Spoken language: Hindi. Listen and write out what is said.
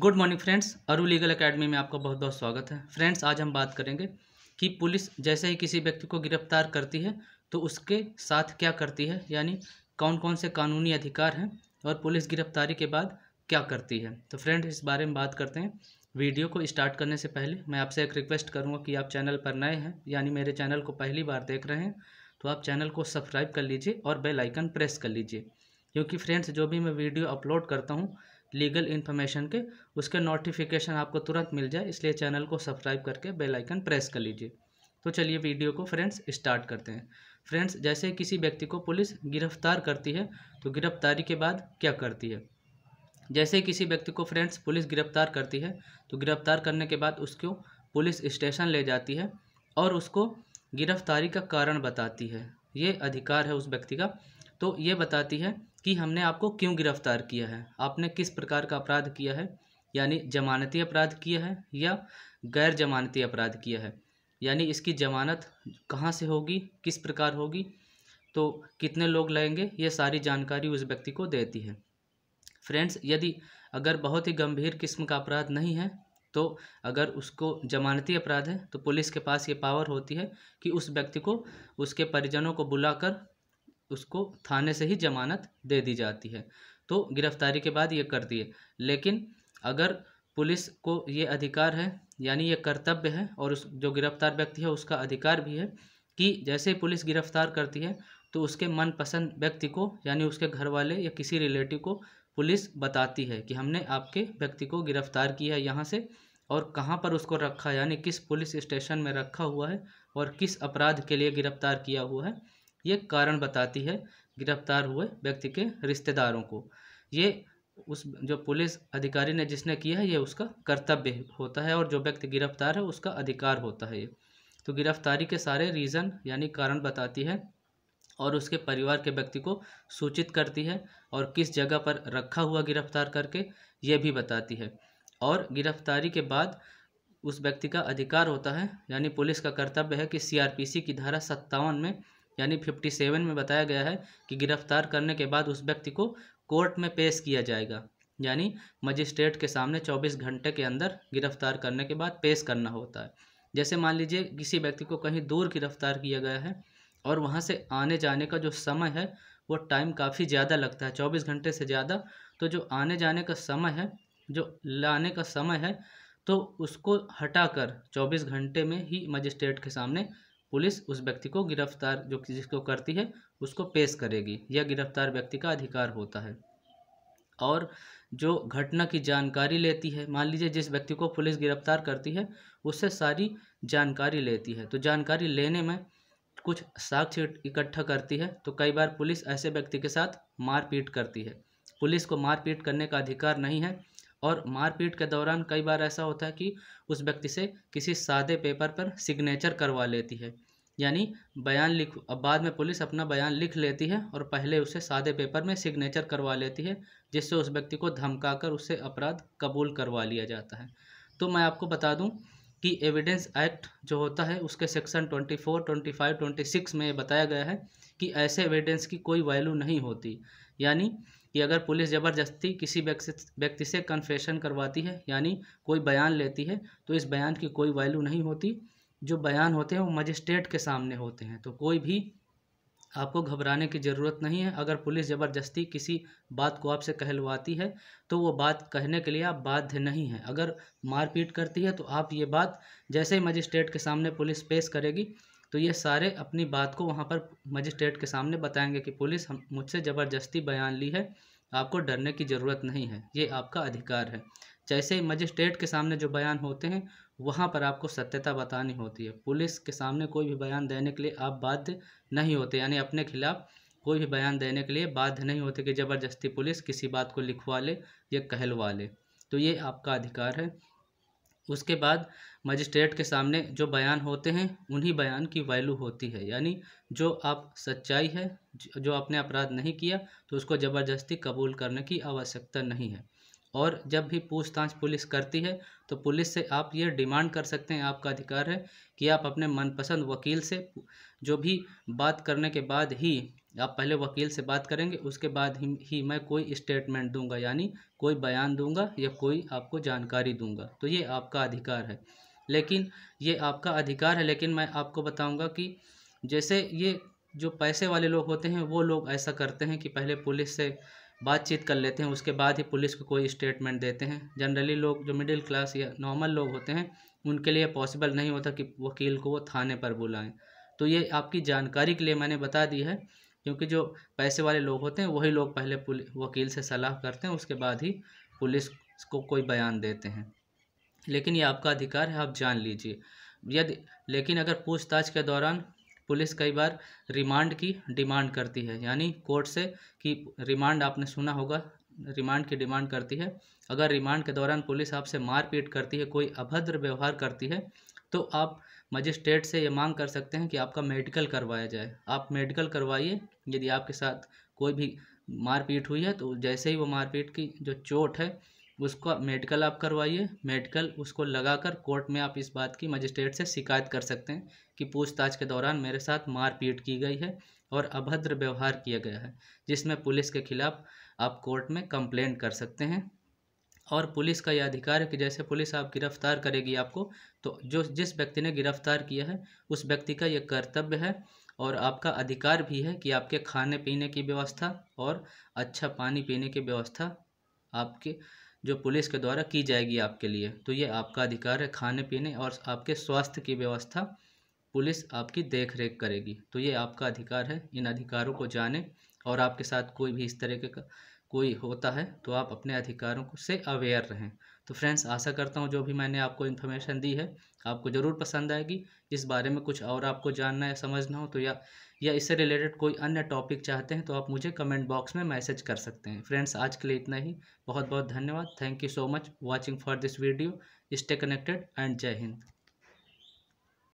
good morning friends Aru legal academy में आपका बहुत बहुत स्वागत है फ्रेंड्स आज हम बात करेंगे कि पुलिस जैसे ही किसी व्यक्ति को गिरफ्तार करती है तो उसके साथ क्या करती है यानी कौन कौन से कानूनी अधिकार हैं और पुलिस गिरफ्तारी के बाद क्या करती है तो फ्रेंड इस बारे में बात करते हैं वीडियो को स्टार्ट करने से पहले मैं आपसे एक रिक्वेस्ट करूँगा कि आप चैनल पर नए हैं यानी मेरे चैनल को पहली बार देख रहे हैं तो आप चैनल को सब्सक्राइब कर लीजिए और बेलाइकन प्रेस कर लीजिए क्योंकि फ्रेंड्स जो भी मैं वीडियो अपलोड करता हूँ लीगल इन्फॉर्मेशन के उसके नोटिफिकेशन आपको तुरंत मिल जाए इसलिए चैनल को सब्सक्राइब करके बेल आइकन प्रेस कर लीजिए तो चलिए वीडियो को फ्रेंड्स स्टार्ट करते हैं फ्रेंड्स जैसे किसी व्यक्ति को पुलिस गिरफ्तार करती है तो गिरफ्तारी के बाद क्या करती है जैसे किसी व्यक्ति को फ्रेंड्स पुलिस गिरफ्तार करती है तो गिरफ्तार करने के बाद उसको पुलिस स्टेशन ले जाती है और उसको गिरफ्तारी का कारण बताती है ये अधिकार है उस व्यक्ति का तो ये बताती है कि हमने आपको क्यों गिरफ्तार किया है आपने किस प्रकार का अपराध किया है यानी जमानती अपराध किया है या गैर जमानती अपराध किया है यानी इसकी जमानत कहाँ से होगी किस प्रकार होगी तो कितने लोग लगेंगे ये सारी जानकारी उस व्यक्ति को देती है फ्रेंड्स यदि अगर बहुत ही गंभीर किस्म का अपराध नहीं है तो अगर उसको जमानती अपराध है तो पुलिस के पास ये पावर होती है कि उस व्यक्ति को उसके परिजनों को बुलाकर उसको थाने से ही जमानत दे दी जाती है तो गिरफ्तारी के बाद ये कर दिए लेकिन अगर पुलिस को ये अधिकार है यानी ये कर्तव्य है और उस जो गिरफ्तार व्यक्ति है उसका अधिकार भी है कि जैसे ही पुलिस गिरफ्तार करती है तो उसके मनपसंद व्यक्ति को यानी उसके घर वाले या किसी रिलेटिव को पुलिस बताती है कि हमने आपके व्यक्ति को गिरफ्तार किया है यहाँ से और कहाँ पर उसको रखा यानी किस पुलिस स्टेशन में रखा हुआ है और किस अपराध के लिए गिरफ्तार किया हुआ है ये कारण बताती है गिरफ्तार हुए व्यक्ति के रिश्तेदारों को ये उस जो पुलिस अधिकारी ने जिसने किया है ये उसका कर्तव्य होता है और जो व्यक्ति गिरफ्तार है उसका अधिकार होता है ये तो गिरफ्तारी के सारे रीज़न यानी कारण बताती है और उसके परिवार के व्यक्ति को सूचित करती है और किस जगह पर रखा हुआ गिरफ्तार करके ये भी बताती है और गिरफ्तारी के बाद उस व्यक्ति का अधिकार होता है यानी पुलिस का कर्तव्य है कि सीआरपीसी की धारा सत्तावन में यानी फिफ्टी सेवन में बताया गया है कि गिरफ्तार करने के बाद उस व्यक्ति को कोर्ट में पेश किया जाएगा यानी मजिस्ट्रेट के सामने चौबीस घंटे के अंदर गिरफ्तार करने के बाद पेश करना होता है जैसे मान लीजिए किसी व्यक्ति को कहीं दूर गिरफ्तार किया गया है और वहाँ से आने जाने का जो समय है वो टाइम काफ़ी ज़्यादा लगता है चौबीस घंटे से ज़्यादा तो जो आने जाने का समय है जो लाने का समय है तो उसको हटाकर 24 घंटे में ही मजिस्ट्रेट के सामने पुलिस उस व्यक्ति को गिरफ्तार जो जिसको करती है उसको पेश करेगी यह गिरफ्तार व्यक्ति का अधिकार होता है और जो घटना की जानकारी लेती है मान लीजिए जिस व्यक्ति को पुलिस गिरफ्तार करती है उससे सारी जानकारी लेती है तो जानकारी लेने में कुछ साक्ष्य इकट्ठा करती है तो कई बार पुलिस ऐसे व्यक्ति के साथ मारपीट करती है पुलिस को मारपीट करने का अधिकार नहीं है और मारपीट के दौरान कई बार ऐसा होता है कि उस व्यक्ति से किसी सादे पेपर पर सिग्नेचर करवा लेती है यानी बयान लिख बाद में पुलिस अपना बयान लिख लेती है और पहले उसे सादे पेपर में सिग्नेचर करवा लेती है जिससे उस व्यक्ति को धमकाकर उससे अपराध कबूल करवा लिया जाता है तो मैं आपको बता दूं कि एविडेंस एक्ट जो होता है उसके सेक्शन 24, 25, 26 में बताया गया है कि ऐसे एविडेंस की कोई वैल्यू नहीं होती यानी कि अगर पुलिस ज़बरदस्ती किसी व्यक्ति से कन्फेशन करवाती है यानी कोई बयान लेती है तो इस बयान की कोई वैल्यू नहीं होती जो बयान होते हैं वो मजिस्ट्रेट के सामने होते हैं तो कोई भी आपको घबराने की ज़रूरत नहीं है अगर पुलिस ज़बरदस्ती किसी बात को आपसे कहलवाती है तो वो बात कहने के लिए आप बाध्य नहीं हैं अगर मारपीट करती है तो आप ये बात जैसे ही मजिस्ट्रेट के सामने पुलिस पेश करेगी तो ये सारे अपनी बात को वहाँ पर मजिस्ट्रेट के सामने बताएंगे कि पुलिस हम मुझसे ज़बरदस्ती बयान ली है आपको डरने की ज़रूरत नहीं है ये आपका अधिकार है जैसे ही मजिस्ट्रेट के सामने जो बयान होते हैं वहाँ पर आपको सत्यता बतानी होती है पुलिस के सामने कोई भी बयान देने के लिए आप बाध्य नहीं होते यानी अपने खिलाफ़ कोई भी बयान देने के लिए बाध्य नहीं होते कि ज़बरदस्ती पुलिस किसी बात को लिखवा ले या कहलवा ले तो ये आपका अधिकार है उसके बाद मजिस्ट्रेट के सामने जो बयान होते हैं उन्हीं बयान की वैल्यू होती है यानी जो आप सच्चाई है जो आपने अपराध नहीं किया तो उसको ज़बरदस्ती कबूल करने की आवश्यकता नहीं है और जब भी पूछताछ पुलिस करती है तो पुलिस से आप ये डिमांड कर सकते हैं आपका अधिकार है कि आप अपने मनपसंद वकील से जो भी बात करने के बाद ही आप पहले वकील से बात करेंगे उसके बाद ही, ही मैं कोई स्टेटमेंट दूंगा यानी कोई बयान दूंगा या कोई आपको जानकारी दूंगा तो ये आपका अधिकार है लेकिन ये आपका अधिकार है लेकिन मैं आपको बताऊँगा कि जैसे ये जो पैसे वाले लोग होते हैं वो लोग ऐसा करते हैं कि पहले पुलिस से बातचीत कर लेते हैं उसके बाद ही पुलिस को कोई स्टेटमेंट देते हैं जनरली लोग जो मिडिल क्लास या नॉर्मल लोग होते हैं उनके लिए पॉसिबल नहीं होता कि वकील को वो थाने पर बुलाएं तो ये आपकी जानकारी के लिए मैंने बता दी है क्योंकि जो पैसे वाले लोग होते हैं वही लोग पहले वकील से सलाह करते हैं उसके बाद ही पुलिस को कोई बयान देते हैं लेकिन ये आपका अधिकार है आप जान लीजिए यदि लेकिन अगर पूछताछ के दौरान पुलिस कई बार रिमांड की डिमांड करती है यानी कोर्ट से कि रिमांड आपने सुना होगा रिमांड की डिमांड करती है अगर रिमांड के दौरान पुलिस आपसे मारपीट करती है कोई अभद्र व्यवहार करती है तो आप मजिस्ट्रेट से ये मांग कर सकते हैं कि आपका मेडिकल करवाया जाए आप मेडिकल करवाइए यदि आपके साथ कोई भी मारपीट हुई है तो जैसे ही वो मारपीट की जो चोट है उसको मेडिकल आप करवाइए मेडिकल उसको लगाकर कोर्ट में आप इस बात की मजिस्ट्रेट से शिकायत कर सकते हैं कि पूछताछ के दौरान मेरे साथ मारपीट की गई है और अभद्र व्यवहार किया गया है जिसमें पुलिस के खिलाफ आप कोर्ट में कंप्लेंट कर सकते हैं और पुलिस का यह अधिकार है कि जैसे पुलिस आप गिरफ्तार करेगी आपको तो जो जिस व्यक्ति ने गिरफ्तार किया है उस व्यक्ति का यह कर्तव्य है और आपका अधिकार भी है कि आपके खाने पीने की व्यवस्था और अच्छा पानी पीने की व्यवस्था आपके जो पुलिस के द्वारा की जाएगी आपके लिए तो ये आपका अधिकार है खाने पीने और आपके स्वास्थ्य की व्यवस्था पुलिस आपकी देख रेख करेगी तो ये आपका अधिकार है इन अधिकारों को जाने और आपके साथ कोई भी इस तरह के कोई होता है तो आप अपने अधिकारों को से अवेयर रहें तो फ्रेंड्स आशा करता हूँ जो भी मैंने आपको इन्फॉर्मेशन दी है आपको ज़रूर पसंद आएगी इस बारे में कुछ और आपको जानना या समझना हो तो या या इससे रिलेटेड कोई अन्य टॉपिक चाहते हैं तो आप मुझे कमेंट बॉक्स में मैसेज कर सकते हैं फ्रेंड्स आज के लिए इतना ही बहुत बहुत धन्यवाद thank you so much watching for this video stay connected and जय हिंद